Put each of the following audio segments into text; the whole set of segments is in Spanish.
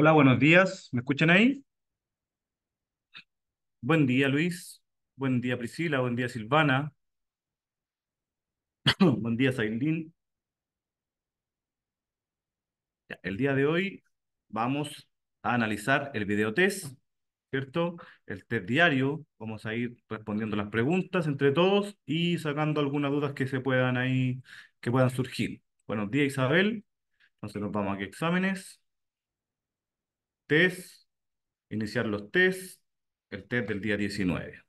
Hola, buenos días. ¿Me escuchan ahí? Buen día, Luis. Buen día, Priscila. Buen día, Silvana. Buen día, Zailín. El día de hoy vamos a analizar el videotest, test, ¿cierto? El test diario. Vamos a ir respondiendo las preguntas entre todos y sacando algunas dudas que se puedan ahí, que puedan surgir. Buenos días, Isabel. Entonces nos vamos a a exámenes test, iniciar los test, el test del día 19.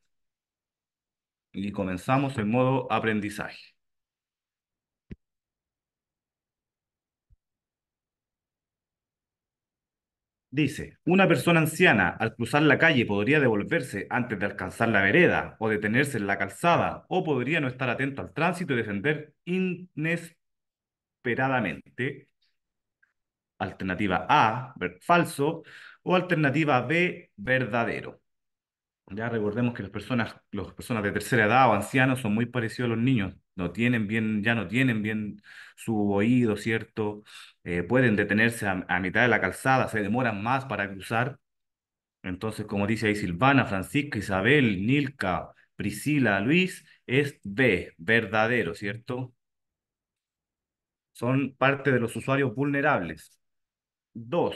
Y comenzamos en modo aprendizaje. Dice, una persona anciana al cruzar la calle podría devolverse antes de alcanzar la vereda o detenerse en la calzada o podría no estar atento al tránsito y defender inesperadamente alternativa A, falso, o alternativa B, verdadero. Ya recordemos que las personas, personas de tercera edad o ancianos son muy parecidos a los niños, no tienen bien, ya no tienen bien su oído, ¿cierto? Eh, pueden detenerse a, a, mitad de la calzada, se demoran más para cruzar. Entonces, como dice ahí Silvana, Francisca, Isabel, Nilka, Priscila, Luis, es B, verdadero, ¿cierto? Son parte de los usuarios vulnerables. Dos,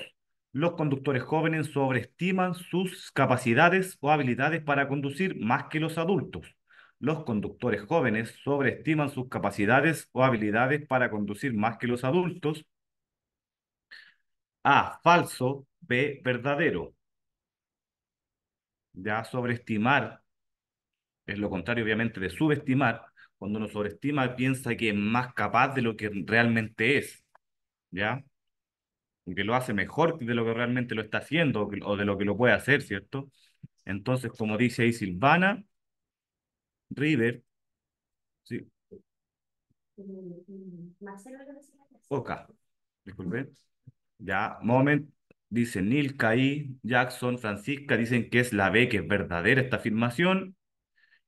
los conductores jóvenes sobreestiman sus capacidades o habilidades para conducir más que los adultos. Los conductores jóvenes sobreestiman sus capacidades o habilidades para conducir más que los adultos. A, falso, B, verdadero. Ya sobreestimar es lo contrario, obviamente, de subestimar. Cuando uno sobreestima, piensa que es más capaz de lo que realmente es. ¿Ya? que lo hace mejor de lo que realmente lo está haciendo o de lo que lo puede hacer, ¿cierto? Entonces, como dice ahí Silvana, River, sí. Oca, disculpe. Ya, Moment, dice Nilka y Jackson, Francisca, dicen que es la B, que es verdadera esta afirmación.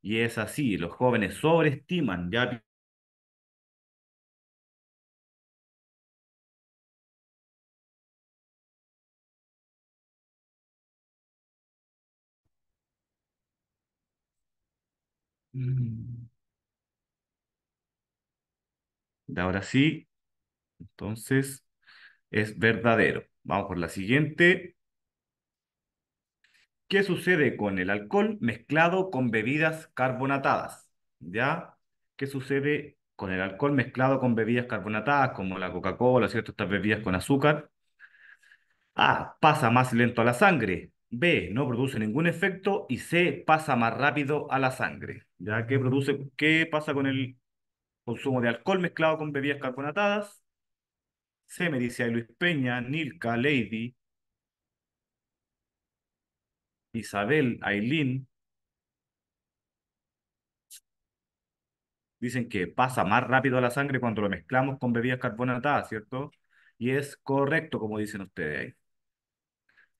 Y es así, los jóvenes sobreestiman, ya Mm. Ahora sí, entonces es verdadero. Vamos por la siguiente. ¿Qué sucede con el alcohol mezclado con bebidas carbonatadas? ¿Ya? ¿Qué sucede con el alcohol mezclado con bebidas carbonatadas como la Coca-Cola, ¿cierto? Estas bebidas con azúcar. Ah, Pasa más lento a la sangre. B, no produce ningún efecto. Y C, pasa más rápido a la sangre. ¿Ya qué produce? ¿Qué pasa con el consumo de alcohol mezclado con bebidas carbonatadas? C, me dice Luis Peña, Nilka, Lady, Isabel, Aileen. Dicen que pasa más rápido a la sangre cuando lo mezclamos con bebidas carbonatadas, ¿cierto? Y es correcto, como dicen ustedes ahí.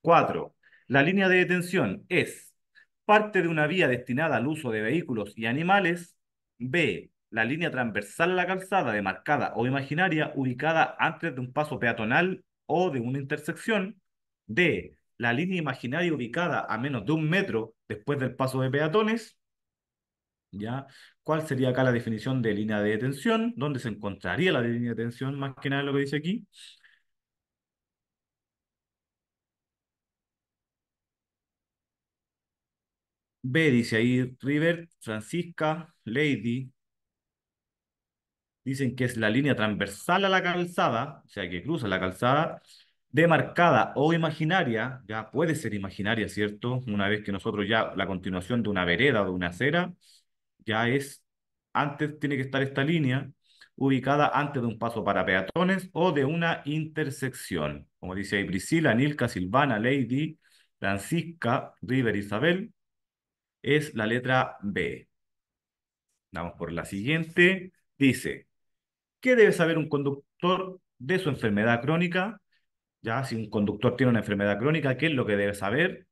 Cuatro, la línea de detención es parte de una vía destinada al uso de vehículos y animales. B. La línea transversal a la calzada, demarcada o imaginaria, ubicada antes de un paso peatonal o de una intersección. D. La línea imaginaria ubicada a menos de un metro después del paso de peatones. ¿Ya? ¿Cuál sería acá la definición de línea de detención? ¿Dónde se encontraría la línea de detención? Más que nada lo que dice aquí. B dice ahí River, Francisca, Lady. Dicen que es la línea transversal a la calzada, o sea, que cruza la calzada, demarcada o imaginaria, ya puede ser imaginaria, ¿cierto? Una vez que nosotros ya la continuación de una vereda o de una acera, ya es, antes tiene que estar esta línea ubicada antes de un paso para peatones o de una intersección. Como dice ahí Priscila, Nilka, Silvana, Lady, Francisca, River, Isabel, es la letra B. Vamos por la siguiente. Dice, ¿qué debe saber un conductor de su enfermedad crónica? Ya, si un conductor tiene una enfermedad crónica, ¿qué es lo que debe saber?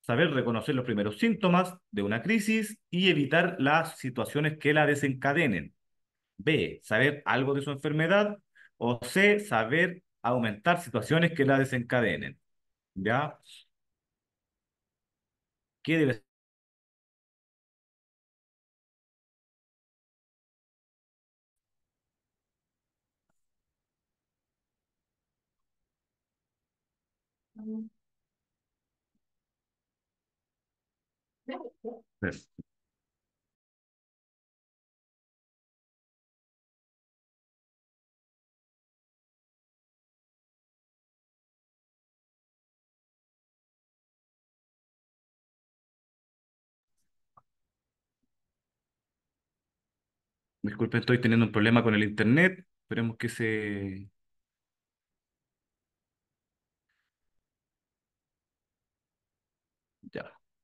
Saber reconocer los primeros síntomas de una crisis y evitar las situaciones que la desencadenen. B, saber algo de su enfermedad. O C, saber aumentar situaciones que la desencadenen. ¿Ya? ¿Qué debe Disculpen, estoy teniendo un problema con el internet. Esperemos que se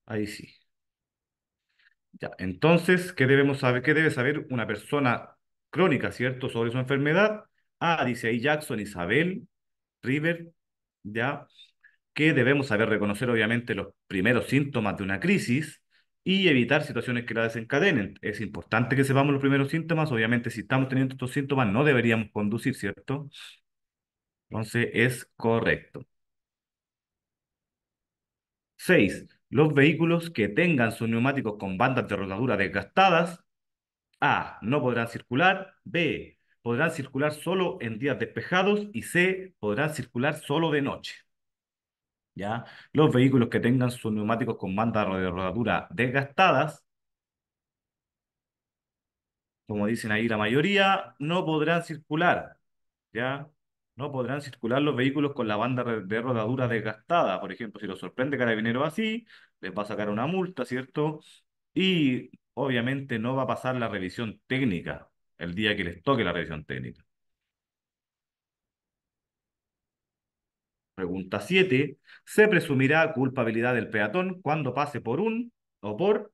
Ahí sí. Ya, entonces, ¿qué debemos saber? ¿Qué debe saber una persona crónica, cierto, sobre su enfermedad? Ah, dice ahí Jackson, Isabel, River, ya, que debemos saber reconocer obviamente los primeros síntomas de una crisis y evitar situaciones que la desencadenen. Es importante que sepamos los primeros síntomas, obviamente si estamos teniendo estos síntomas no deberíamos conducir, ¿cierto? Entonces es correcto. Seis, los vehículos que tengan sus neumáticos con bandas de rodadura desgastadas, A, no podrán circular, B, podrán circular solo en días despejados y C, podrán circular solo de noche. ¿Ya? Los vehículos que tengan sus neumáticos con bandas de rodadura desgastadas, como dicen ahí la mayoría, no podrán circular, ¿ya? no podrán circular los vehículos con la banda de rodadura desgastada. Por ejemplo, si lo sorprende Carabineros así, les va a sacar una multa, ¿cierto? Y obviamente no va a pasar la revisión técnica el día que les toque la revisión técnica. Pregunta 7. ¿Se presumirá culpabilidad del peatón cuando pase por un o por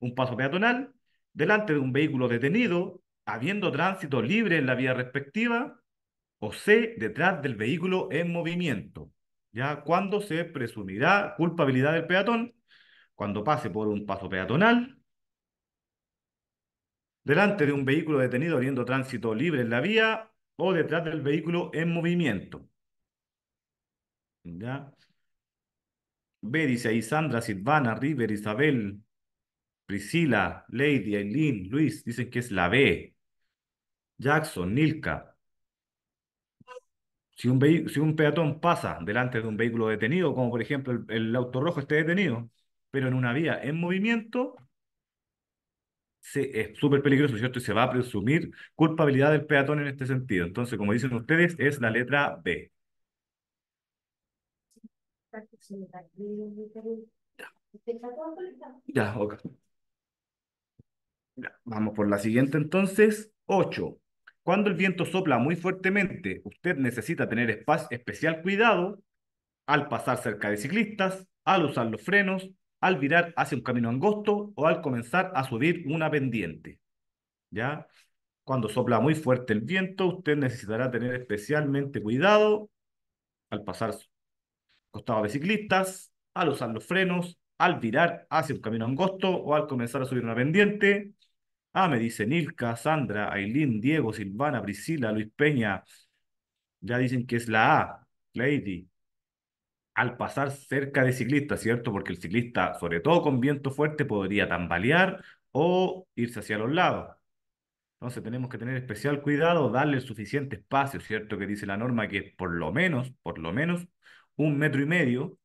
un paso peatonal delante de un vehículo detenido, habiendo tránsito libre en la vía respectiva o C, detrás del vehículo en movimiento. ¿Ya? se presumirá culpabilidad del peatón, cuando pase por un paso peatonal, delante de un vehículo detenido habiendo tránsito libre en la vía o detrás del vehículo en movimiento. ¿Ya? B dice ahí Sandra, Silvana, River, Isabel, Priscila, Lady, Aileen, Luis, dicen que es la B. Jackson, Nilka, si un, peatón pasa delante de un vehículo detenido, como por ejemplo el, auto rojo esté detenido, pero en una vía en movimiento, es súper peligroso, ¿cierto? Y se va a presumir culpabilidad del peatón en este sentido. Entonces, como dicen ustedes, es la letra B. Ya, vamos por la siguiente entonces. 8. Cuando el viento sopla muy fuertemente, usted necesita tener especial cuidado al pasar cerca de ciclistas, al usar los frenos, al virar hacia un camino angosto o al comenzar a subir una pendiente. ¿Ya? Cuando sopla muy fuerte el viento, usted necesitará tener especialmente cuidado al pasar costado de ciclistas, al usar los frenos, al virar hacia un camino angosto o al comenzar a subir una pendiente, Ah, me dice Nilka, Sandra, Ailín, Diego, Silvana, Priscila, Luis Peña. Ya dicen que es la A, Lady. Al pasar cerca de ciclista, ¿cierto? Porque el ciclista, sobre todo con viento fuerte, podría tambalear o irse hacia los lados. Entonces tenemos que tener especial cuidado, darle suficiente espacio, ¿cierto? Que dice la norma que es por lo menos, por lo menos, un metro y medio,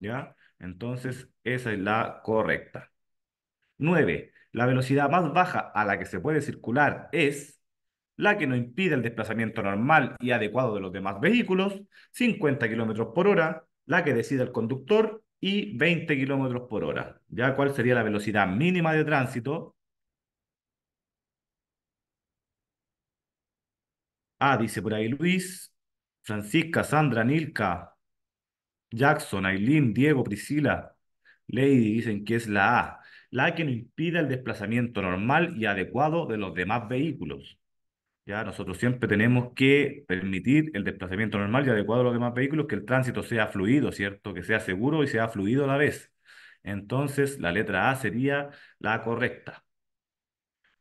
¿ya? Entonces esa es la correcta. Nueve, la velocidad más baja a la que se puede circular es la que no impide el desplazamiento normal y adecuado de los demás vehículos, 50 km por hora, la que decide el conductor y 20 km por hora. ¿Ya cuál sería la velocidad mínima de tránsito? a ah, dice por ahí Luis, Francisca, Sandra, Nilka, Jackson, Aileen, Diego, Priscila, Lady, dicen que es la A la que no impida el desplazamiento normal y adecuado de los demás vehículos. ¿Ya? Nosotros siempre tenemos que permitir el desplazamiento normal y adecuado de los demás vehículos, que el tránsito sea fluido, ¿cierto? Que sea seguro y sea fluido a la vez. Entonces, la letra A sería la correcta.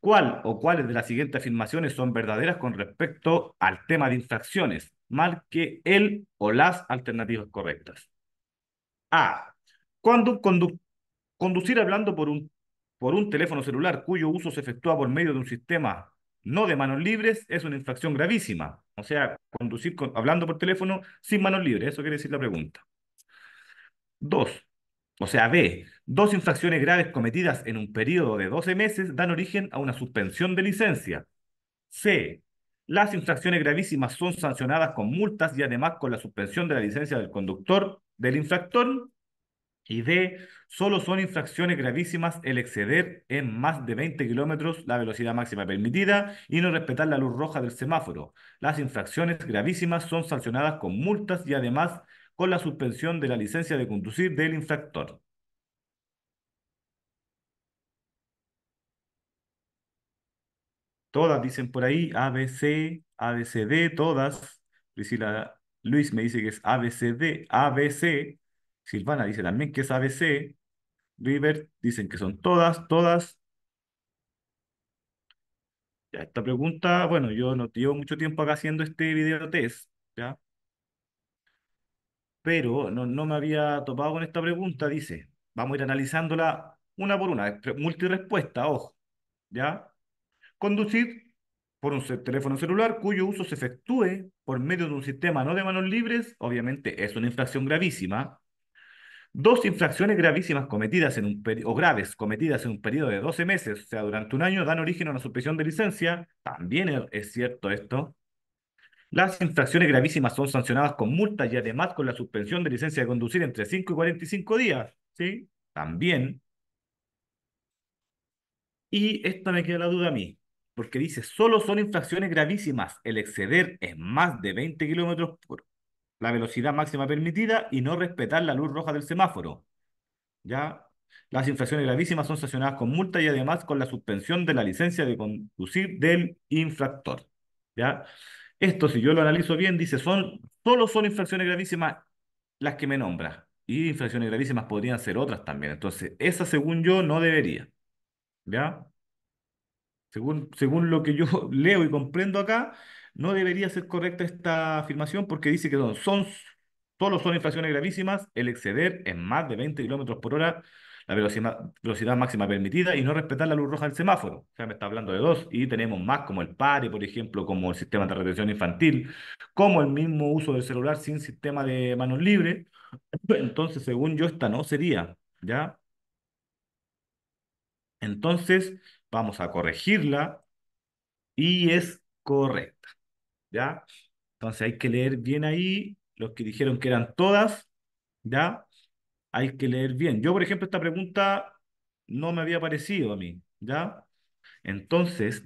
¿Cuál o cuáles de las siguientes afirmaciones son verdaderas con respecto al tema de infracciones? que el o las alternativas correctas. A. Cuando un, Conducir hablando por un, por un teléfono celular cuyo uso se efectúa por medio de un sistema no de manos libres es una infracción gravísima. O sea, conducir hablando por teléfono sin manos libres, eso quiere decir la pregunta. Dos, o sea, B, dos infracciones graves cometidas en un periodo de 12 meses dan origen a una suspensión de licencia. C, las infracciones gravísimas son sancionadas con multas y además con la suspensión de la licencia del conductor, del infractor y D, solo son infracciones gravísimas el exceder en más de 20 kilómetros la velocidad máxima permitida y no respetar la luz roja del semáforo. Las infracciones gravísimas son sancionadas con multas y además con la suspensión de la licencia de conducir del infractor. Todas dicen por ahí ABC, ABCD, todas. Priscila Luis me dice que es ABCD, ABC. Silvana dice también que es ABC. River dicen que son todas, todas. esta pregunta, bueno, yo no llevo mucho tiempo acá haciendo este video test, ¿ya? Pero no, no me había topado con esta pregunta, dice. Vamos a ir analizándola una por una, eh, multirespuesta, ojo, ¿ya? Conducir por un teléfono celular cuyo uso se efectúe por medio de un sistema no de manos libres, obviamente es una infracción gravísima, Dos infracciones gravísimas cometidas en un o graves cometidas en un periodo de 12 meses, o sea, durante un año, dan origen a una suspensión de licencia. También es cierto esto. Las infracciones gravísimas son sancionadas con multas y además con la suspensión de licencia de conducir entre 5 y 45 días. ¿Sí? También. Y esta me queda la duda a mí, porque dice, solo son infracciones gravísimas el exceder es más de 20 kilómetros por la velocidad máxima permitida y no respetar la luz roja del semáforo. ¿Ya? Las infracciones gravísimas son sancionadas con multa y además con la suspensión de la licencia de conducir del infractor. ¿Ya? Esto, si yo lo analizo bien, dice, son, solo son infracciones gravísimas las que me nombra. Y infracciones gravísimas podrían ser otras también. Entonces, esa, según yo, no debería. ¿Ya? Según, según lo que yo leo y comprendo acá, no debería ser correcta esta afirmación porque dice que son, son solo son infracciones gravísimas el exceder en más de 20 kilómetros por hora la velocidad, máxima permitida y no respetar la luz roja del semáforo. O sea, me está hablando de dos y tenemos más como el PARE, por ejemplo, como el sistema de retención infantil, como el mismo uso del celular sin sistema de manos libres. Entonces, según yo, esta no sería, ¿ya? Entonces, vamos a corregirla y es correcta. Entonces hay que leer bien ahí, los que dijeron que eran todas, ¿ya? Hay que leer bien. Yo, por ejemplo, esta pregunta no me había parecido a mí, ¿ya? Entonces,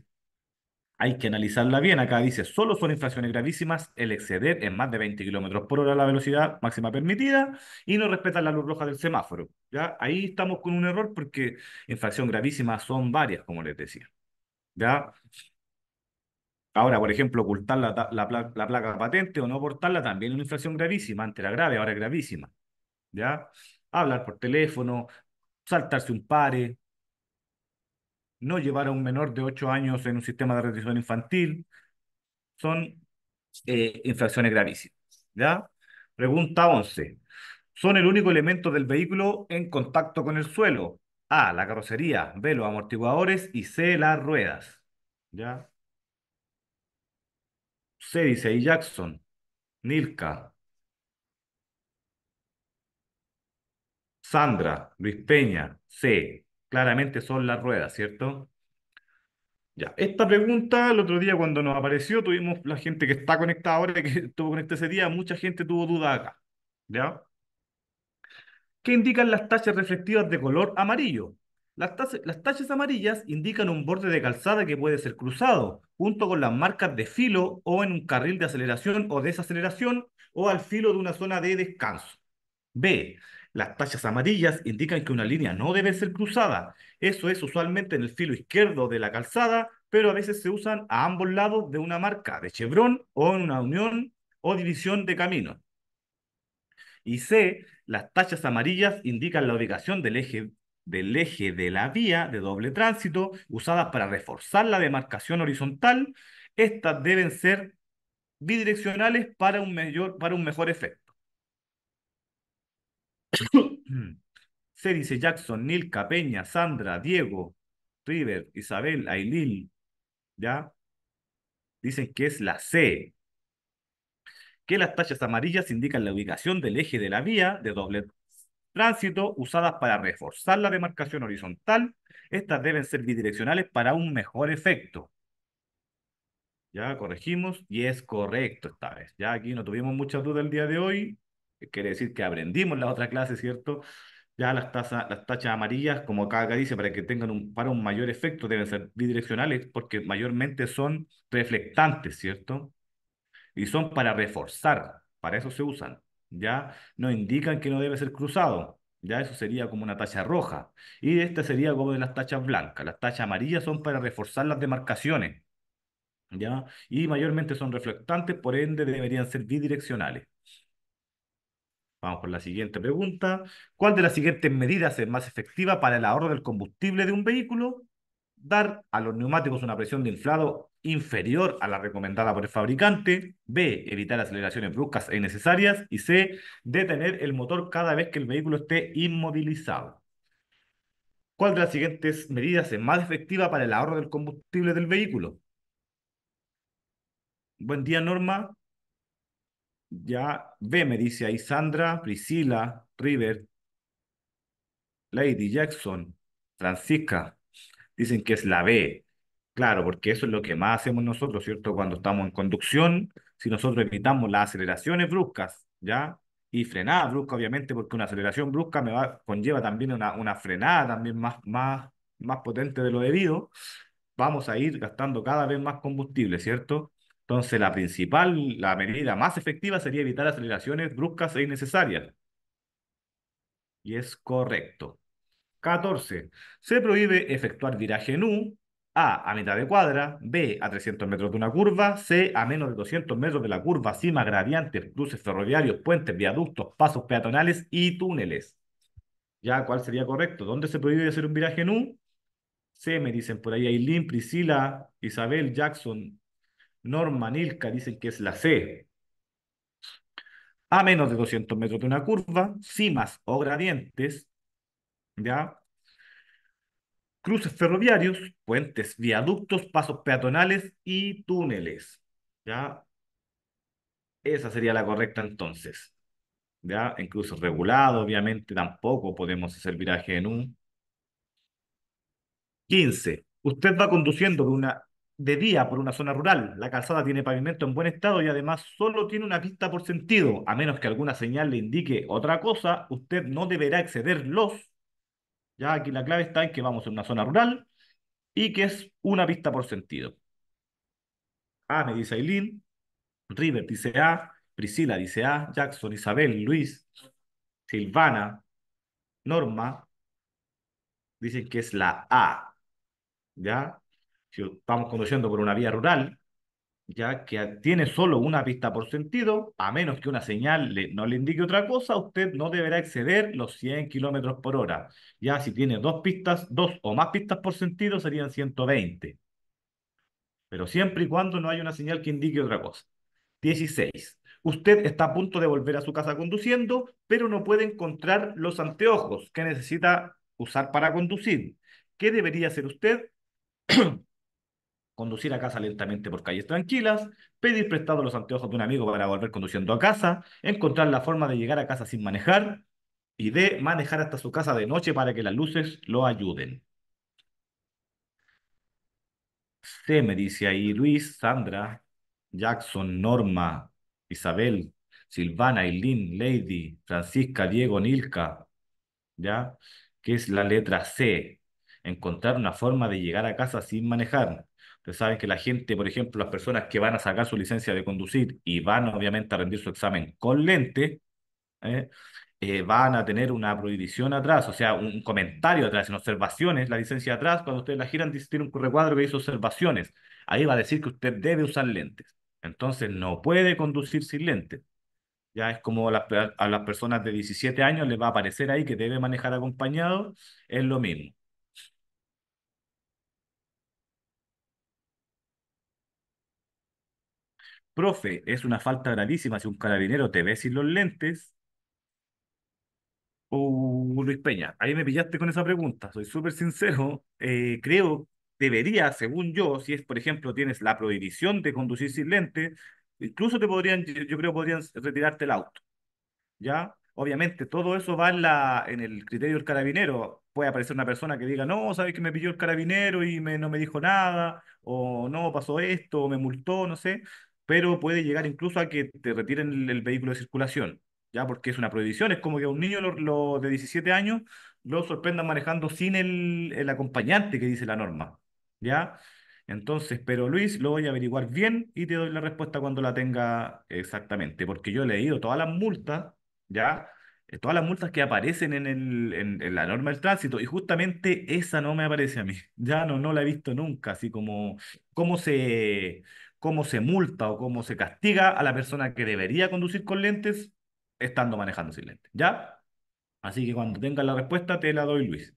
hay que analizarla bien. Acá dice, solo son infracciones gravísimas el exceder en más de 20 kilómetros por hora la velocidad máxima permitida y no respetar la luz roja del semáforo. ¿ya? Ahí estamos con un error porque infracción gravísima son varias, como les decía. ¿ya? Ahora, por ejemplo, ocultar la, placa patente o no portarla también es una infracción gravísima, antes era grave, ahora es gravísima. ¿Ya? Hablar por teléfono, saltarse un pare, no llevar a un menor de 8 años en un sistema de retención infantil, son eh, infracciones gravísimas. ¿Ya? Pregunta 11. Son el único elemento del vehículo en contacto con el suelo. A, la carrocería, B, los amortiguadores y C, las ruedas. ¿Ya? dice y Jackson, Nilka, Sandra, Luis Peña, C. Claramente son las ruedas, ¿cierto? Ya, esta pregunta el otro día cuando nos apareció, tuvimos la gente que está conectada ahora, que estuvo conectada este ese día, mucha gente tuvo duda acá. ¿Ya? ¿Qué indican las tachas reflectivas de color amarillo? Las, tachas amarillas indican un borde de calzada que puede ser cruzado, junto con las marcas de filo o en un carril de aceleración o desaceleración o al filo de una zona de descanso. B. Las tachas amarillas indican que una línea no debe ser cruzada. Eso es usualmente en el filo izquierdo de la calzada, pero a veces se usan a ambos lados de una marca de chevrón o en una unión o división de camino. Y C. Las tachas amarillas indican la ubicación del eje del eje de la vía de doble tránsito usadas para reforzar la demarcación horizontal, estas deben ser bidireccionales para un, para un mejor efecto. Se dice Jackson, Nilka, Peña, Sandra, Diego, River, Isabel, Ailil, ¿ya? Dicen que es la C, que las tachas amarillas indican la ubicación del eje de la vía de doble tránsito usadas para reforzar la demarcación horizontal. Estas deben ser bidireccionales para un mejor efecto. Ya corregimos y es correcto esta vez. Ya aquí no tuvimos muchas dudas el día de hoy. Quiere decir que aprendimos la otra clase, ¿cierto? Ya las, las tachas amarillas, como acá, dice, para que tengan un, un mayor efecto deben ser bidireccionales porque mayormente son reflectantes, ¿cierto? Y son para reforzar, para eso se usan. ¿ya? Nos indican que no debe ser cruzado, ¿ya? Eso sería como una tacha roja. Y esta sería como de las tachas blancas. Las tachas amarillas son para reforzar las demarcaciones, ¿ya? Y mayormente son reflectantes, por ende deberían ser bidireccionales. Vamos con la siguiente pregunta. ¿Cuál de las siguientes medidas es más efectiva para el ahorro del combustible de un vehículo? dar a los neumáticos una presión de inflado inferior a la recomendada por el fabricante, B, evitar aceleraciones bruscas e innecesarias, y C, detener el motor cada vez que el vehículo esté inmovilizado. ¿Cuál de las siguientes medidas es más efectiva para el ahorro del combustible del vehículo? Buen día, Norma. Ya B me dice ahí Sandra, Priscila, River, Lady Jackson, Francisca, dicen que es la B. Claro, porque eso es lo que más hacemos nosotros, ¿cierto? Cuando estamos en conducción, si nosotros evitamos las aceleraciones bruscas, ¿ya? Y frenada brusca, obviamente, porque una aceleración brusca me va, conlleva también una, una frenada también más, más, más potente de lo debido, vamos a ir gastando cada vez más combustible, ¿cierto? Entonces, la principal, la medida más efectiva sería evitar aceleraciones bruscas e innecesarias. Y es correcto. 14. Se prohíbe efectuar viraje en U, A, a mitad de cuadra, B, a 300 metros de una curva, C, a menos de 200 metros de la curva, cima, gradientes, cruces ferroviarios, puentes, viaductos, pasos peatonales y túneles. ¿Ya cuál sería correcto? ¿Dónde se prohíbe hacer un viraje en U? C, me dicen por ahí Aileen, Priscila, Isabel, Jackson, Norma, Nilka, dicen que es la C. A menos de 200 metros de una curva, cimas o gradientes, ¿ya? Cruces ferroviarios, puentes, viaductos, pasos peatonales y túneles, ¿ya? Esa sería la correcta entonces, ¿ya? En cruces regulados, obviamente, tampoco podemos hacer viraje en un. 15. Usted va conduciendo de una de día por una zona rural. La calzada tiene pavimento en buen estado y además solo tiene una pista por sentido. A menos que alguna señal le indique otra cosa, usted no deberá exceder los ya aquí la clave está en que vamos en una zona rural y que es una pista por sentido. A me dice Aileen, River dice A, Priscila dice A, Jackson, Isabel, Luis, Silvana, Norma, dicen que es la A. ¿Ya? Si estamos conduciendo por una vía rural, ya que tiene solo una pista por sentido, a menos que una señal le, no le indique otra cosa, usted no deberá exceder los 100 kilómetros por hora. Ya si tiene dos pistas, dos o más pistas por sentido, serían 120. Pero siempre y cuando no haya una señal que indique otra cosa. 16. Usted está a punto de volver a su casa conduciendo, pero no puede encontrar los anteojos que necesita usar para conducir. ¿Qué debería hacer usted? conducir a casa lentamente por calles tranquilas, pedir prestado los anteojos de un amigo para volver conduciendo a casa, encontrar la forma de llegar a casa sin manejar y de manejar hasta su casa de noche para que las luces lo ayuden. C me dice ahí Luis, Sandra, Jackson, Norma, Isabel, Silvana, Eileen, Lady, Francisca, Diego, Nilka, ¿ya? Que es la letra C, encontrar una forma de llegar a casa sin manejar. Ustedes saben que la gente, por ejemplo, las personas que van a sacar su licencia de conducir y van obviamente a rendir su examen con lente, ¿eh? Eh, van a tener una prohibición atrás, o sea, un comentario atrás, en observaciones, la licencia atrás, cuando ustedes la giran, dice, tiene un recuadro que dice observaciones. Ahí va a decir que usted debe usar lentes. Entonces, no puede conducir sin lentes. Ya es como a las, a las personas de 17 años les va a aparecer ahí que debe manejar acompañado, es lo mismo. Profe, es una falta gravísima si un carabinero te ve sin los lentes. Uh, Luis Peña, ahí me pillaste con esa pregunta, soy súper sincero. Eh, creo, debería, según yo, si es, por ejemplo, tienes la prohibición de conducir sin lentes, incluso te podrían, yo creo, podrían retirarte el auto. ¿Ya? Obviamente, todo eso va en, la, en el criterio del carabinero. Puede aparecer una persona que diga, no, sabes que me pilló el carabinero y me, no me dijo nada, o no, pasó esto, o me multó, no sé pero puede llegar incluso a que te retiren el, vehículo de circulación, ya porque es una prohibición, es como que a un niño lo, de 17 años lo sorprendan manejando sin el, acompañante que dice la norma, ¿ya? Entonces, pero Luis, lo voy a averiguar bien y te doy la respuesta cuando la tenga exactamente, porque yo he leído todas las multas, ¿ya? Eh, todas las multas que aparecen en, la norma del tránsito, y justamente esa no me aparece a mí, ya no, no la he visto nunca, así como cómo se, cómo se multa o cómo se castiga a la persona que debería conducir con lentes estando manejando sin lentes. ¿Ya? Así que cuando tengas la respuesta te la doy, Luis.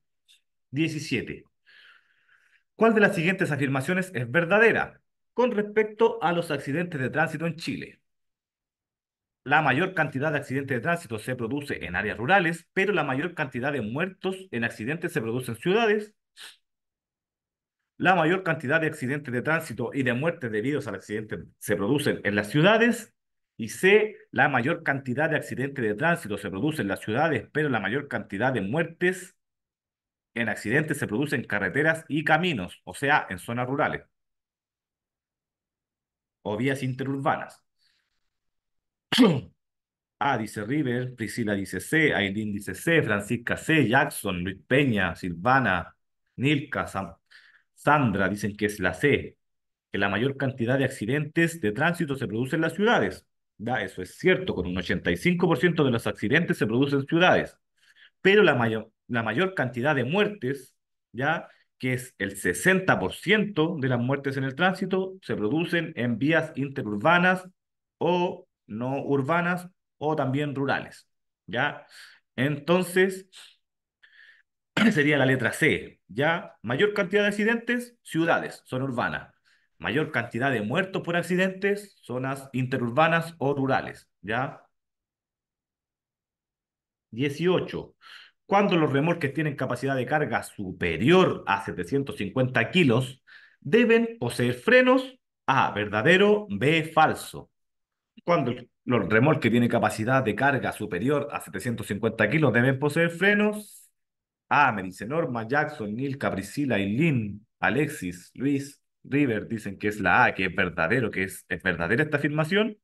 17. ¿Cuál de las siguientes afirmaciones es verdadera con respecto a los accidentes de tránsito en Chile? La mayor cantidad de accidentes de tránsito se produce en áreas rurales, pero la mayor cantidad de muertos en accidentes se produce en ciudades, la mayor cantidad de accidentes de tránsito y de muertes debidos al accidente se producen en las ciudades. Y C, la mayor cantidad de accidentes de tránsito se produce en las ciudades, pero la mayor cantidad de muertes en accidentes se producen en carreteras y caminos, o sea, en zonas rurales o vías interurbanas. A dice River, Priscila dice C, Aileen dice C, Francisca C, Jackson, Luis Peña, Silvana, Nilka, Sam Sandra, dicen que es la C, que la mayor cantidad de accidentes de tránsito se produce en las ciudades. Da, Eso es cierto, con un 85% de los accidentes se producen en ciudades, pero la mayor, la mayor cantidad de muertes, ya que es el 60% de las muertes en el tránsito, se producen en vías interurbanas o no urbanas o también rurales. ¿ya? Entonces, sería la letra C, ya, mayor cantidad de accidentes, ciudades, zona urbana. Mayor cantidad de muertos por accidentes, zonas interurbanas o rurales. Ya. 18. Cuando los remolques tienen capacidad de carga superior a 750 kilos, deben poseer frenos A, verdadero, B, falso. Cuando los remolques tienen capacidad de carga superior a 750 kilos, deben poseer frenos Ah, me dice Norma, Jackson, Nilka, Priscila, Eileen, Alexis, Luis, River, dicen que es la A, que es verdadero, que es, es verdadera esta afirmación.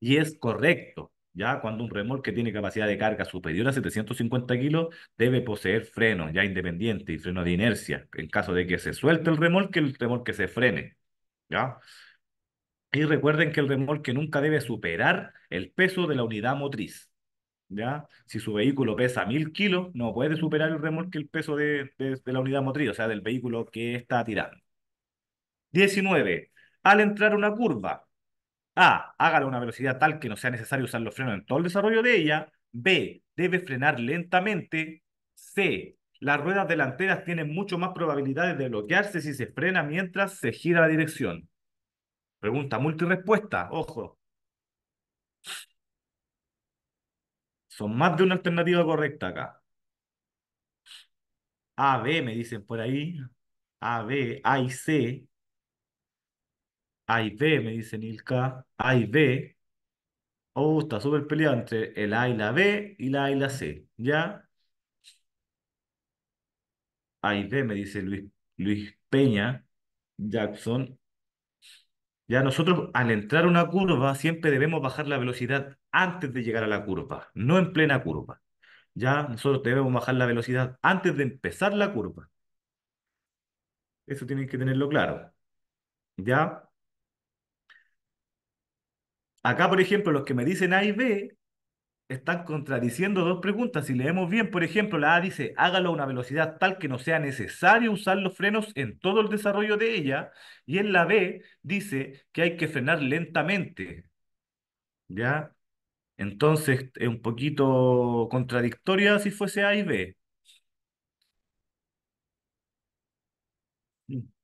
y es correcto, ya cuando un remolque tiene capacidad de carga superior a 750 kilos, debe poseer freno ya independiente y freno de inercia. En caso de que se suelte el remolque, el remolque se frene, ya. Y recuerden que el remolque nunca debe superar el peso de la unidad motriz. Si su vehículo pesa mil kilos, no puede superar el remolque el peso de, la unidad motriz, o sea, del vehículo que está tirando. 19. Al entrar una curva, A. Hágala una velocidad tal que no sea necesario usar los frenos en todo el desarrollo de ella. B. Debe frenar lentamente. C. Las ruedas delanteras tienen mucho más probabilidades de bloquearse si se frena mientras se gira la dirección. Pregunta multirespuesta, ojo. Son más de una alternativa correcta acá. A, B, me dicen por ahí. A, B, A y C. A y B, me dice Nilka. A y B. Oh, está súper peleado entre el A y la B y la A y la C. ¿Ya? A y B, me dice Luis, Luis Peña Jackson. Ya nosotros al entrar a una curva siempre debemos bajar la velocidad antes de llegar a la curva, no en plena curva. Ya nosotros debemos bajar la velocidad antes de empezar la curva. Eso tienen que tenerlo claro. ¿Ya? Acá, por ejemplo, los que me dicen A y B, están contradiciendo dos preguntas. Si leemos bien, por ejemplo, la A dice, hágalo a una velocidad tal que no sea necesario usar los frenos en todo el desarrollo de ella. Y en la B dice que hay que frenar lentamente. ¿Ya? Entonces es un poquito contradictoria si fuese A y B.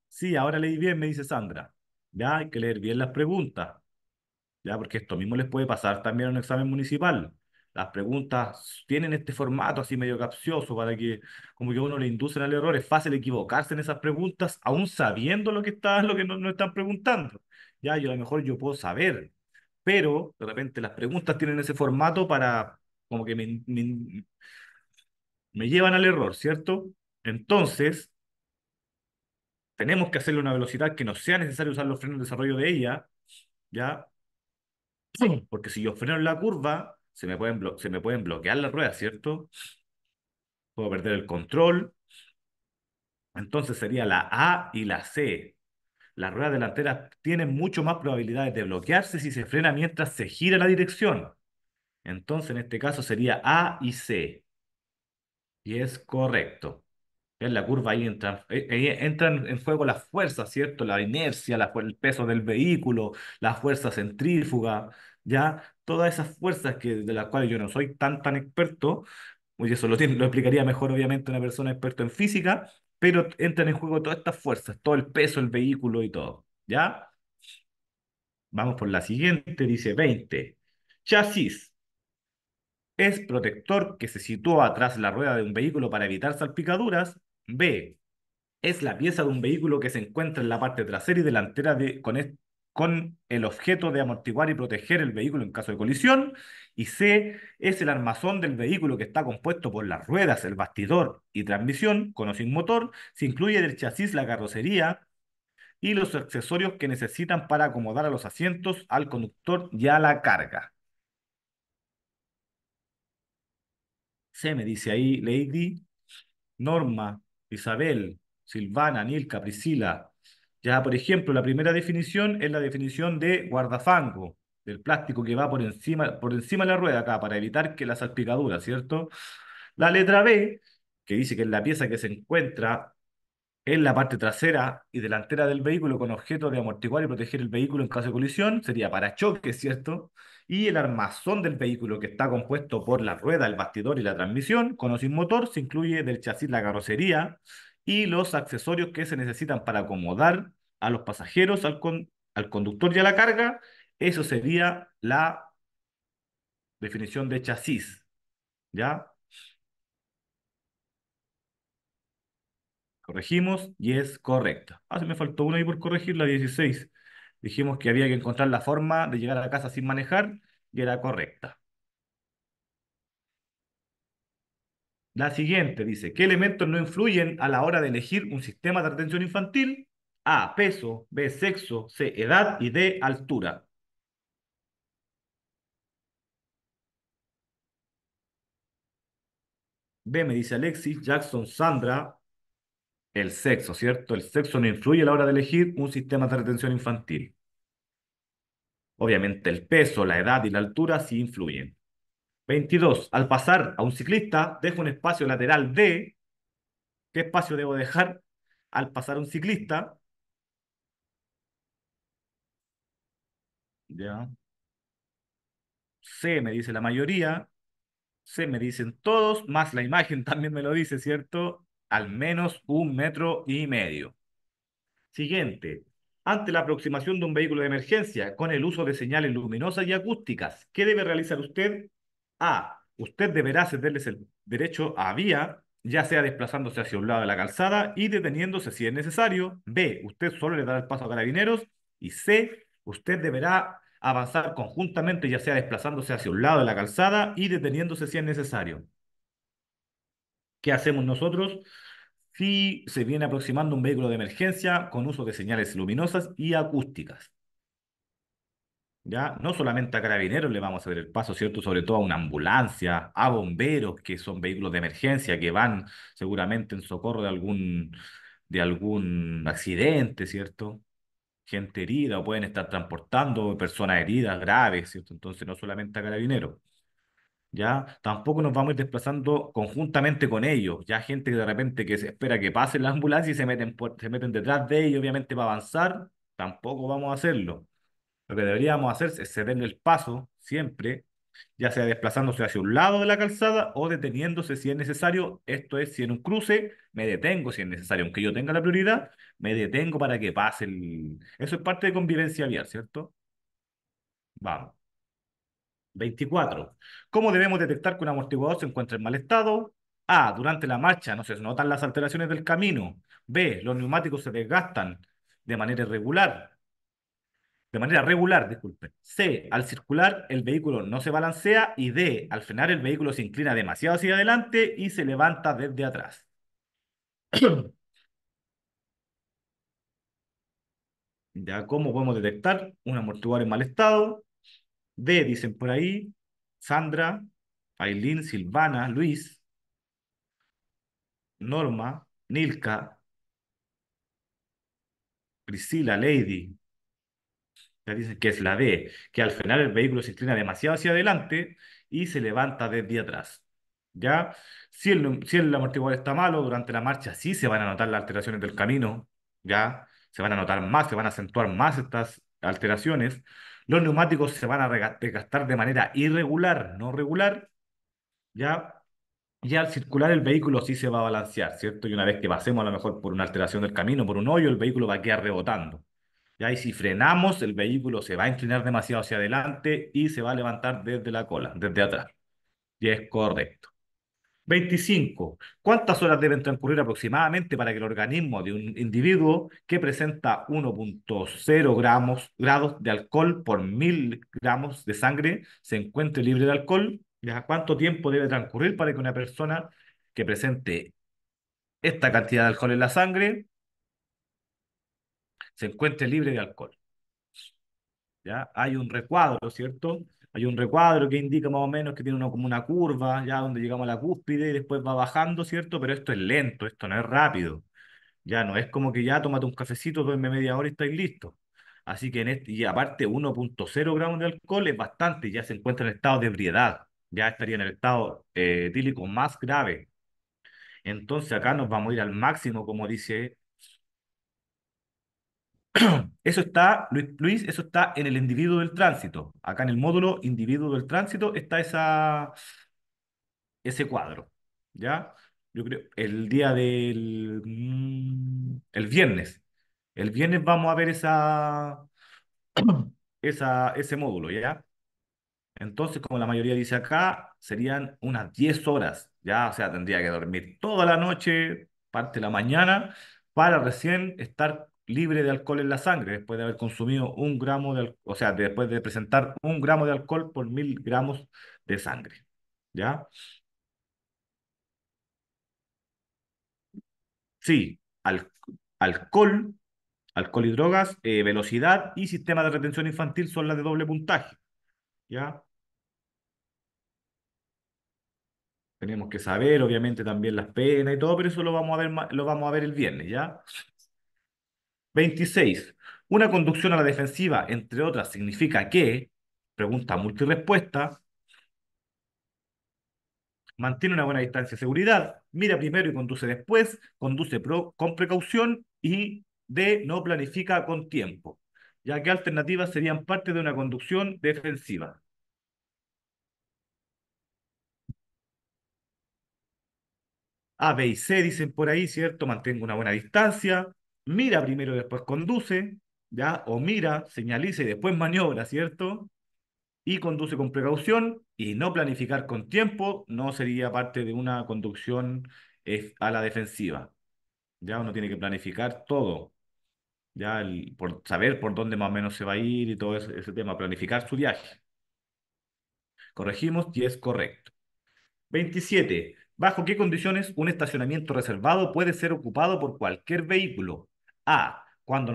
Sí, ahora leí bien, me dice Sandra. Ya hay que leer bien las preguntas. Ya, porque esto mismo les puede pasar también a un examen municipal las preguntas tienen este formato así medio capcioso para que como que uno le inducen al error, es fácil equivocarse en esas preguntas, aún sabiendo lo que lo que nos no están preguntando. Ya, yo a lo mejor yo puedo saber, pero de repente las preguntas tienen ese formato para como que me, me, llevan al error, ¿cierto? Entonces, tenemos que hacerle una velocidad que no sea necesario usar los frenos de desarrollo de ella, ¿ya? Sí. Porque si yo freno en la curva, se me pueden, se me pueden bloquear las ruedas, ¿cierto? Puedo perder el control. Entonces sería la A y la C. Las ruedas delanteras tienen mucho más probabilidades de bloquearse si se frena mientras se gira la dirección. Entonces en este caso sería A y C. Y es correcto. En la curva ahí entran, eh, entran en juego las fuerzas, ¿cierto? La inercia, el peso del vehículo, la fuerza centrífuga, ¿ya? todas esas fuerzas que, de las cuales yo no soy tan, tan experto, y eso lo, lo explicaría mejor obviamente una persona experta en física, pero entran en juego todas estas fuerzas, todo el peso, el vehículo y todo. ¿Ya? Vamos por la siguiente, dice 20. Chasis. Es protector que se sitúa atrás la rueda de un vehículo para evitar salpicaduras. B. Es la pieza de un vehículo que se encuentra en la parte trasera y delantera de, con, con el objeto de amortiguar y proteger el vehículo en caso de colisión, y C es el armazón del vehículo que está compuesto por las ruedas, el bastidor y transmisión, con o sin motor, se incluye el chasis, la carrocería y los accesorios que necesitan para acomodar a los asientos, al conductor y a la carga. C me dice ahí Lady, Norma, Isabel, Silvana, Nilka, Priscila, ya, por ejemplo, la primera definición es la definición de guardafango, del plástico que va por encima, por encima de la rueda acá para evitar que la salpicadura, ¿cierto? La letra B, que dice que es la pieza que se encuentra en la parte trasera y delantera del vehículo con objeto de amortiguar y proteger el vehículo en caso de colisión, sería para choque, ¿cierto? Y el armazón del vehículo que está compuesto por la rueda, el bastidor y la transmisión, con o sin motor, se incluye del chasis la carrocería, y los accesorios que se necesitan para acomodar a los pasajeros, al, conductor y a la carga, eso sería la definición de chasis. ¿Ya? Corregimos y es correcta. Ah, se me faltó una ahí por corregir, la 16. Dijimos que había que encontrar la forma de llegar a la casa sin manejar y era correcta. La siguiente dice, ¿qué elementos no influyen a la hora de elegir un sistema de retención infantil? A, peso, B, sexo, C, edad y D, altura. B, me dice Alexis, Jackson, Sandra, el sexo, ¿cierto? El sexo no influye a la hora de elegir un sistema de retención infantil. Obviamente el peso, la edad y la altura sí influyen. 22. Al pasar a un ciclista, dejo un espacio lateral D. ¿Qué espacio debo dejar al pasar a un ciclista? Ya. C me dice la mayoría. C me dicen todos, más la imagen también me lo dice, ¿cierto? Al menos un metro y medio. Siguiente. Ante la aproximación de un vehículo de emergencia con el uso de señales luminosas y acústicas, ¿qué debe realizar usted? A. Usted deberá cederles el derecho a vía, ya sea desplazándose hacia un lado de la calzada y deteniéndose si es necesario. B. Usted solo le dará el paso a carabineros. Y C. Usted deberá avanzar conjuntamente, ya sea desplazándose hacia un lado de la calzada y deteniéndose si es necesario. ¿Qué hacemos nosotros? Si se viene aproximando un vehículo de emergencia con uso de señales luminosas y acústicas. No solamente a carabineros le vamos a ver el paso, ¿cierto? Sobre todo a una ambulancia, a bomberos, que son vehículos de emergencia, que van seguramente en socorro de algún, de algún accidente, ¿cierto? Gente herida, o pueden estar transportando personas heridas graves, ¿cierto? Entonces, no solamente a carabineros. ¿Ya? Tampoco nos vamos a ir desplazando conjuntamente con ellos. Ya gente que de repente que se espera que pase la ambulancia y se meten, se meten detrás de ellos, obviamente, para avanzar, tampoco vamos a hacerlo. Lo que deberíamos hacer es ceder el paso siempre, ya sea desplazándose hacia un lado de la calzada o deteniéndose si es necesario. Esto es, si en un cruce, me detengo si es necesario, aunque yo tenga la prioridad, me detengo para que pase el... Eso es parte de convivencia vial, ¿cierto? Vamos. 24. ¿Cómo debemos detectar que un amortiguador se encuentra en mal estado? A. Durante la marcha no se notan las alteraciones del camino. B. Los neumáticos se desgastan de manera irregular de manera regular, disculpen. C, al circular el vehículo no se balancea y D, al frenar el vehículo se inclina demasiado hacia adelante y se levanta desde atrás. ya, ¿cómo podemos detectar un amortiguador en mal estado? D, dicen por ahí, Sandra, Aileen, Silvana, Luis, Norma, Nilka, Priscila, Lady, que es la D, que al final el vehículo se inclina demasiado hacia adelante y se levanta desde atrás. ¿Ya? Si el, amortiguador está malo durante la marcha, sí se van a notar las alteraciones del camino, ¿ya? Se van a notar más, se van a acentuar más estas alteraciones. Los neumáticos se van a desgastar de manera irregular, no regular, ¿ya? Y al circular el vehículo sí se va a balancear, ¿cierto? Y una vez que pasemos a lo mejor por una alteración del camino, por un hoyo, el vehículo va a quedar rebotando. Y ahí si frenamos, el vehículo se va a inclinar demasiado hacia adelante y se va a levantar desde la cola, desde atrás. Y es correcto. 25. ¿Cuántas horas deben transcurrir aproximadamente para que el organismo de un individuo que presenta 1.0 gramos, grados de alcohol por 1000 gramos de sangre se encuentre libre de alcohol? ¿Cuánto tiempo debe transcurrir para que una persona que presente esta cantidad de alcohol en la sangre se encuentre libre de alcohol. ¿Ya? Hay un recuadro, ¿cierto? Hay un recuadro que indica más o menos que tiene una, como una curva, ya donde llegamos a la cúspide y después va bajando, ¿cierto? Pero esto es lento, esto no es rápido. Ya no es como que ya tómate un cafecito, duerme media hora y estáis listo. Así que en este, y aparte 1.0 gramos de alcohol es bastante, ya se encuentra en estado de ebriedad, ya estaría en el estado eh, etílico más grave. Entonces acá nos vamos a ir al máximo, como dice Eso está, Luis, eso está en el individuo del tránsito. Acá en el módulo individuo del tránsito está esa, ese cuadro. ¿Ya? Yo creo, el día del... Mm, el viernes. El viernes vamos a ver esa, esa, ese módulo, ¿ya? Entonces, como la mayoría dice acá, serían unas 10 horas, ¿ya? O sea, tendría que dormir toda la noche, parte de la mañana, para recién estar libre de alcohol en la sangre después de haber consumido un gramo de o sea, después de presentar un gramo de alcohol por mil gramos de sangre. ¿Ya? Sí, alcohol, alcohol y drogas, eh, velocidad y sistema de retención infantil son las de doble puntaje. ¿Ya? Tenemos que saber, obviamente, también las penas y todo, pero eso lo vamos a ver, lo vamos a ver el viernes, ¿ya? 26. Una conducción a la defensiva, entre otras, significa que, pregunta multirespuesta, mantiene una buena distancia de seguridad, mira primero y conduce después, conduce con precaución y D, no planifica con tiempo, ya que alternativas serían parte de una conducción defensiva. A, B y C dicen por ahí, ¿cierto? Mantengo una buena distancia, mira primero y después conduce, ¿ya? O mira, señalice y después maniobra, ¿cierto? Y conduce con precaución y no planificar con tiempo no sería parte de una conducción eh, a la defensiva. Ya uno tiene que planificar todo. Ya por saber por dónde más o menos se va a ir y todo ese, ese tema, planificar su viaje. Corregimos y es correcto. 27. ¿Bajo qué condiciones un estacionamiento reservado puede ser ocupado por cualquier vehículo? A. Cuando,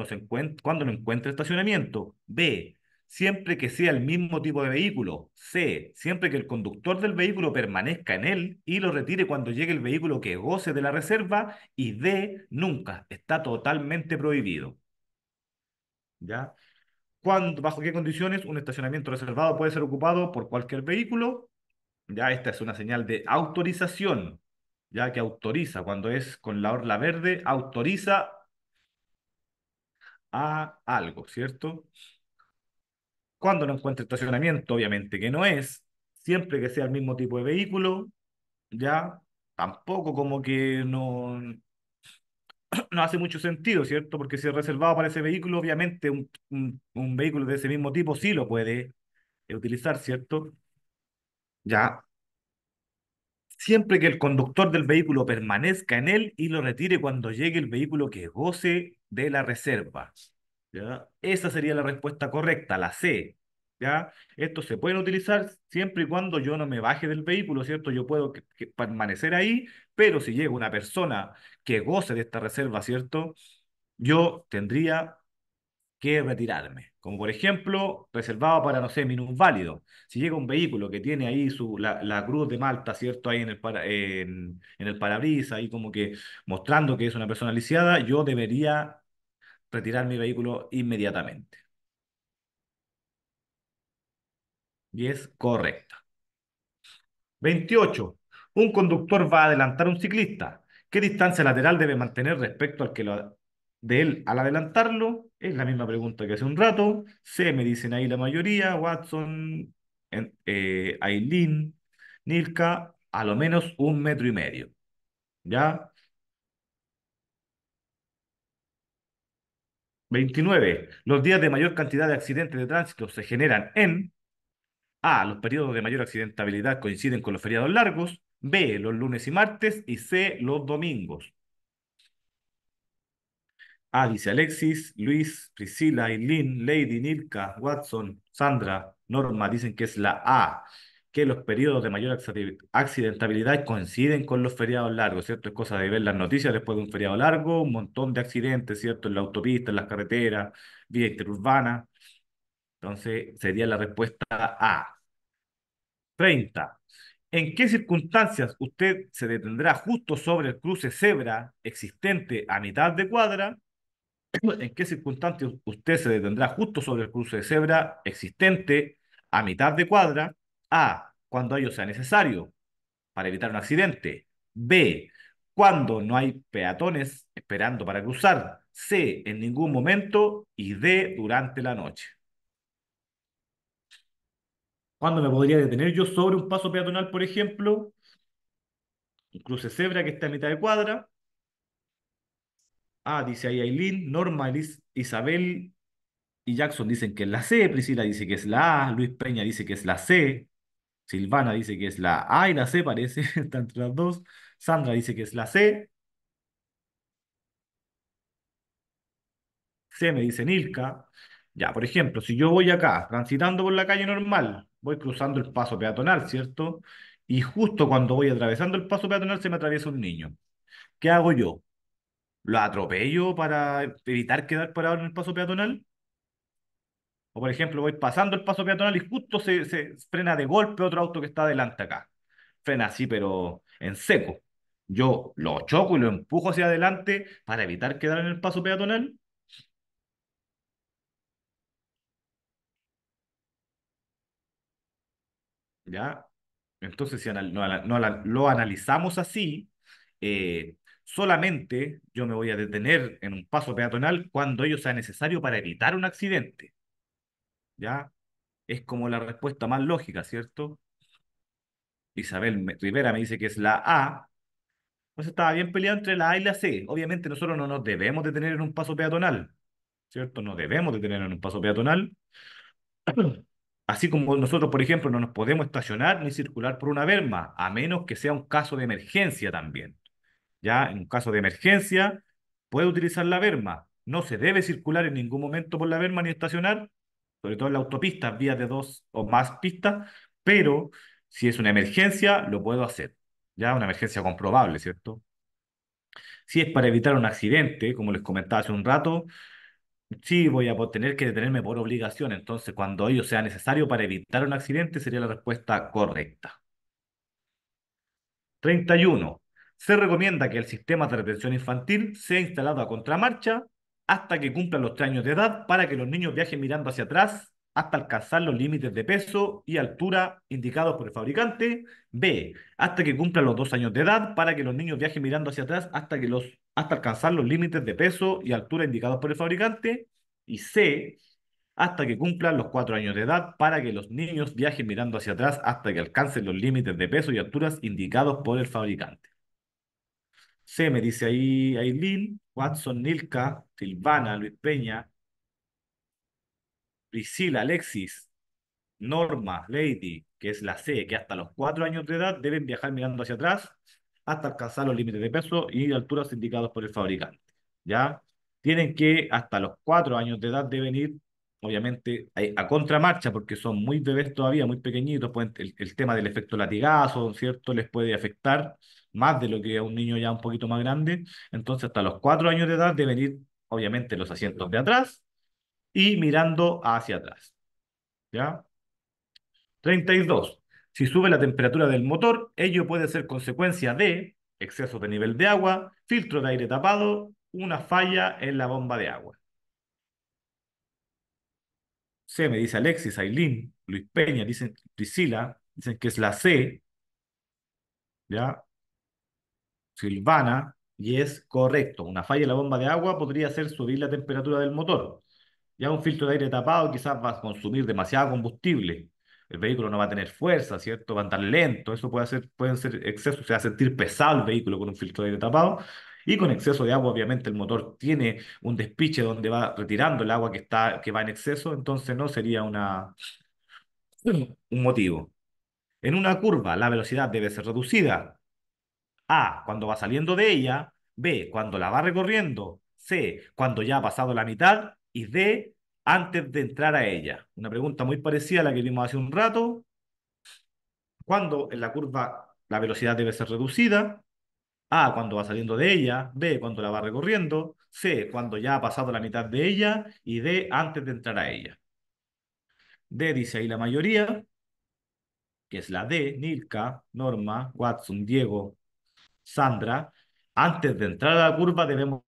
cuando no encuentre estacionamiento. B. Siempre que sea el mismo tipo de vehículo. C. Siempre que el conductor del vehículo permanezca en él y lo retire cuando llegue el vehículo que goce de la reserva. Y D. Nunca. Está totalmente prohibido. ¿Ya? ¿Cuándo, ¿Bajo qué condiciones un estacionamiento reservado puede ser ocupado por cualquier vehículo? Ya esta es una señal de autorización, ya que autoriza, cuando es con la orla verde, autoriza a algo, ¿cierto? Cuando no encuentre estacionamiento, obviamente que no es, siempre que sea el mismo tipo de vehículo, ya tampoco como que no, no hace mucho sentido, ¿cierto? Porque si es reservado para ese vehículo, obviamente un, vehículo de ese mismo tipo sí lo puede eh, utilizar, ¿cierto? Ya. Siempre que el conductor del vehículo permanezca en él y lo retire cuando llegue el vehículo que goce de la reserva. ¿ya? Esa sería la respuesta correcta, la C. ¿ya? Esto se puede utilizar siempre y cuando yo no me baje del vehículo, ¿cierto? Yo puedo permanecer ahí, pero si llega una persona que goce de esta reserva, ¿cierto? Yo tendría que retirarme. Como por ejemplo, reservado para, no sé, minusválido. Si llega un vehículo que tiene ahí la, cruz de Malta, ¿cierto? Ahí en el, en, el parabrisas, ahí como que mostrando que es una persona lisiada, yo debería retirar mi vehículo inmediatamente. Y es correcta. 28. Un conductor va a adelantar a un ciclista. ¿Qué distancia lateral debe mantener respecto al que lo, de él al adelantarlo? Es la misma pregunta que hace un rato. C, me dicen ahí la mayoría. Watson, eh, Aileen, Nilka, a lo menos un metro y medio. ¿Ya? 29. Los días de mayor cantidad de accidentes de tránsito se generan en A. Los periodos de mayor accidentabilidad coinciden con los feriados largos. B. Los lunes y martes. Y C. Los domingos. A, dice Alexis, Luis, Priscila, Eileen, Lady, Nilka, Watson, Sandra, Norma, dicen que es la A, que los periodos de mayor accidentabilidad coinciden con los feriados largos, ¿cierto? Es cosa de ver las noticias después de un feriado largo, un montón de accidentes, ¿cierto? En la autopista, en las carreteras, vía interurbana. Entonces, sería la respuesta A. 30. ¿En qué circunstancias usted se detendrá justo sobre el cruce cebra existente a mitad de cuadra en qué circunstancias usted se detendrá justo sobre el cruce de cebra existente a mitad de cuadra. A. Cuando ello sea necesario para evitar un accidente. B. Cuando no hay peatones esperando para cruzar. C. En ningún momento. Y D. Durante la noche. ¿Cuándo me podría detener yo sobre un paso peatonal, por ejemplo? Un cruce cebra que está a mitad de cuadra Ah, dice ahí Aileen, Norma, Isabel y Jackson dicen que es la C, Priscila dice que es la A, Luis Peña dice que es la C, Silvana dice que es la A y la C, parece, está entre las dos. Sandra dice que es la C. C me dice Nilka. Ya, por ejemplo, si yo voy acá, transitando por la calle normal, voy cruzando el paso peatonal, ¿cierto? Y justo cuando voy atravesando el paso peatonal se me atraviesa un niño. ¿Qué hago yo? ¿Lo atropello para evitar quedar parado en el paso peatonal? O por ejemplo, voy pasando el paso peatonal y justo se, frena de golpe otro auto que está adelante acá. Frena así, pero en seco. Yo lo choco y lo empujo hacia adelante para evitar quedar en el paso peatonal. ¿Ya? Entonces, si lo analizamos así, eh, Solamente yo me voy a detener en un paso peatonal cuando ello sea necesario para evitar un accidente. ¿Ya? Es como la respuesta más lógica, ¿cierto? Isabel Rivera me dice que es la A. Pues estaba bien peleado entre la A y la C. Obviamente nosotros no nos debemos detener en un paso peatonal, ¿cierto? No debemos detener en un paso peatonal. Así como nosotros, por ejemplo, no nos podemos estacionar ni circular por una berma a menos que sea un caso de emergencia también ya en un caso de emergencia, puede utilizar la verma No se debe circular en ningún momento por la verma ni estacionar, sobre todo en la autopista, vía de dos o más pistas, pero si es una emergencia, lo puedo hacer. Ya una emergencia comprobable, ¿cierto? Si es para evitar un accidente, como les comentaba hace un rato, sí voy a tener que detenerme por obligación. Entonces, cuando ello sea necesario para evitar un accidente, sería la respuesta correcta. 31. Se recomienda que el sistema de retención infantil sea instalado a contramarcha hasta que cumplan los tres años de edad para que los niños viajen mirando hacia atrás hasta alcanzar los límites de peso y altura indicados por el fabricante. B. Hasta que cumplan los dos años de edad para que los niños viajen mirando hacia atrás hasta, que los, hasta alcanzar los límites de peso y altura indicados por el fabricante. Y C. Hasta que cumplan los cuatro años de edad para que los niños viajen mirando hacia atrás hasta que alcancen los límites de peso y alturas indicados por el fabricante. C, me dice ahí Ailín, Watson, Nilka, Silvana, Luis Peña, Priscila, Alexis, Norma, Lady, que es la C, que hasta los cuatro años de edad deben viajar mirando hacia atrás hasta alcanzar los límites de peso y de alturas indicados por el fabricante. ¿Ya? Tienen que, hasta los cuatro años de edad, deben ir obviamente, a, contramarcha, porque son muy bebés todavía, muy pequeñitos, el, tema del efecto latigazo, ¿cierto? Les puede afectar más de lo que a un niño ya un poquito más grande. Entonces, hasta los cuatro años de edad deben ir, obviamente, los asientos de atrás y mirando hacia atrás. ¿Ya? 32. Si sube la temperatura del motor, ello puede ser consecuencia de exceso de nivel de agua, filtro de aire tapado, una falla en la bomba de agua. C, me dice Alexis, Ailín, Luis Peña, dicen Priscila, dicen que es la C, ¿ya? Silvana, y es correcto. Una falla en la bomba de agua podría ser subir la temperatura del motor. Ya un filtro de aire tapado quizás va a consumir demasiado combustible. El vehículo no va a tener fuerza, ¿cierto? Va a andar lento. Eso puede ser, pueden ser excesos. Se va a sentir pesado el vehículo con un filtro de aire tapado. Y con exceso de agua, obviamente, el motor tiene un despiche donde va retirando el agua que, está, que va en exceso, entonces no sería una, un motivo. En una curva, la velocidad debe ser reducida. A, cuando va saliendo de ella. B, cuando la va recorriendo. C, cuando ya ha pasado la mitad. Y D, antes de entrar a ella. Una pregunta muy parecida a la que vimos hace un rato. Cuando en la curva la velocidad debe ser reducida? A, cuando va saliendo de ella, B, cuando la va recorriendo, C, cuando ya ha pasado la mitad de ella y D, antes de entrar a ella. D dice ahí la mayoría, que es la D, Nilka, Norma, Watson, Diego, Sandra. Antes de entrar a la curva debemos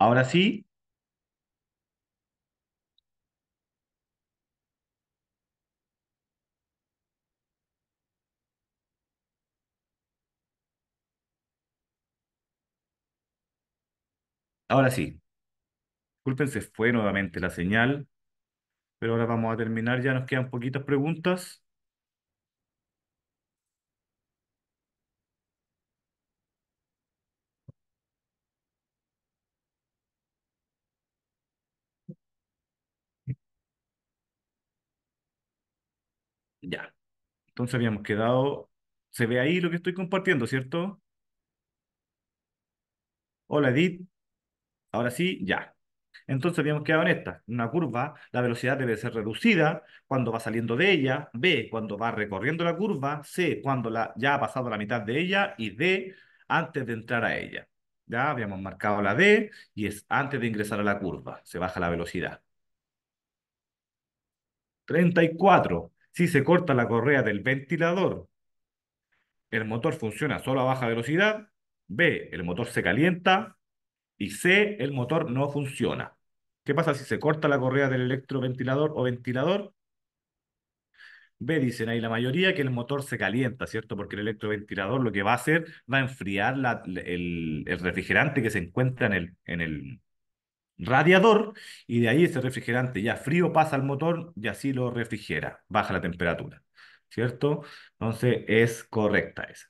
Ahora sí. Ahora sí. Disculpen, se fue nuevamente la señal, pero ahora vamos a terminar. Ya nos quedan poquitas preguntas. Ya. Entonces habíamos quedado. Se ve ahí lo que estoy compartiendo, ¿cierto? Hola Edith. Ahora sí, ya. Entonces habíamos quedado en esta. una curva, la velocidad debe ser reducida cuando va saliendo de ella. B, cuando va recorriendo la curva. C, cuando la, ya ha pasado la mitad de ella. Y D, antes de entrar a ella. Ya habíamos marcado la D y es antes de ingresar a la curva. Se baja la velocidad. 34. Si se corta la correa del ventilador, el motor funciona solo a baja velocidad. B, el motor se calienta. Y C, el motor no funciona. ¿Qué pasa si se corta la correa del electroventilador o ventilador? B, dicen ahí la mayoría que el motor se calienta, ¿cierto? Porque el electroventilador lo que va a hacer va a enfriar el, el, refrigerante que se encuentra en el, en el, radiador y de ahí ese refrigerante ya frío pasa al motor y así lo refrigera, baja la temperatura, ¿cierto? Entonces es correcta esa.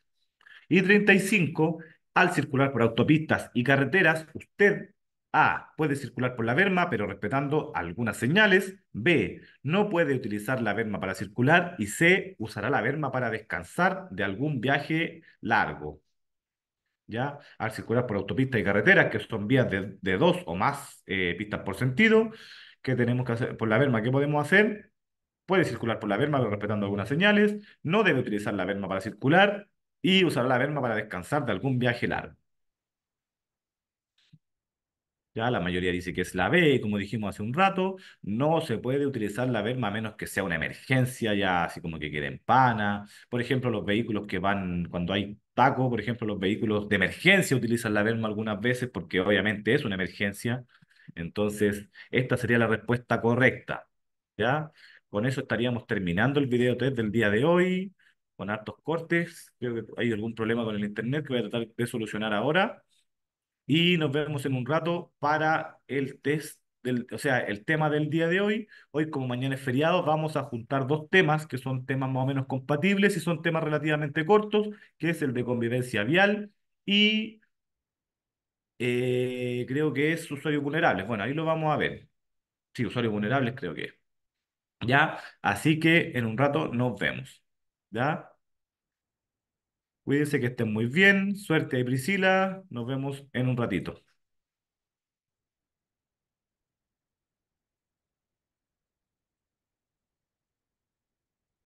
Y 35, al circular por autopistas y carreteras, usted A. puede circular por la verma pero respetando algunas señales. B. no puede utilizar la verma para circular. Y C. usará la verma para descansar de algún viaje largo. ¿ya? Al circular por autopistas y carreteras, que son vías de, dos o más eh, pistas por sentido, que tenemos que hacer por la verma, ¿qué podemos hacer? Puede circular por la verma respetando algunas señales, no debe utilizar la verma para circular y usar la verma para descansar de algún viaje largo. Ya la mayoría dice que es la B, como dijimos hace un rato, no se puede utilizar la verma a menos que sea una emergencia, ya así como que quede en pana. Por ejemplo, los vehículos que van cuando hay TACO, por ejemplo, los vehículos de emergencia utilizan la verma algunas veces porque obviamente es una emergencia. Entonces, esta sería la respuesta correcta. ¿ya? Con eso estaríamos terminando el video test del día de hoy, con hartos cortes. Creo que hay algún problema con el internet que voy a tratar de solucionar ahora. Y nos vemos en un rato para el test o sea, el tema del día de hoy, hoy como mañana es feriado, vamos a juntar dos temas que son temas más o menos compatibles y son temas relativamente cortos, que es el de convivencia vial y eh, creo que es usuarios vulnerables. Bueno, ahí lo vamos a ver. Sí, usuarios vulnerables creo que ¿Ya? Así que en un rato nos vemos. ¿Ya? Cuídense que estén muy bien. Suerte ahí Priscila. Nos vemos en un ratito.